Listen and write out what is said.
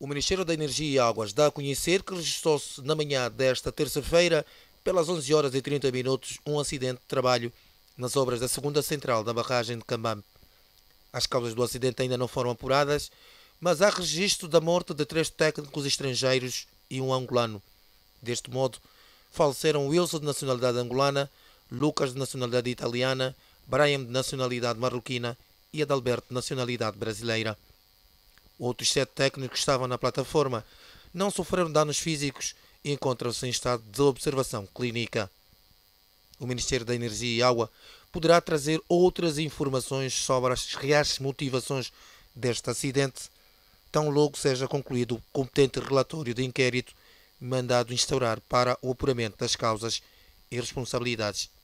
O Ministério da Energia e Águas dá a conhecer que registrou-se na manhã desta terça-feira, pelas 11 horas e 30 minutos, um acidente de trabalho nas obras da segunda central da barragem de Cambambe. As causas do acidente ainda não foram apuradas, mas há registro da morte de três técnicos estrangeiros e um angolano. Deste modo, faleceram Wilson de nacionalidade angolana, Lucas de nacionalidade italiana, Brian de nacionalidade marroquina e Adalberto de nacionalidade brasileira. Outros sete técnicos que estavam na plataforma não sofreram danos físicos e encontram-se em estado de observação clínica. O Ministério da Energia e Água poderá trazer outras informações sobre as reais motivações deste acidente, tão logo seja concluído o competente relatório de inquérito mandado instaurar para o apuramento das causas e responsabilidades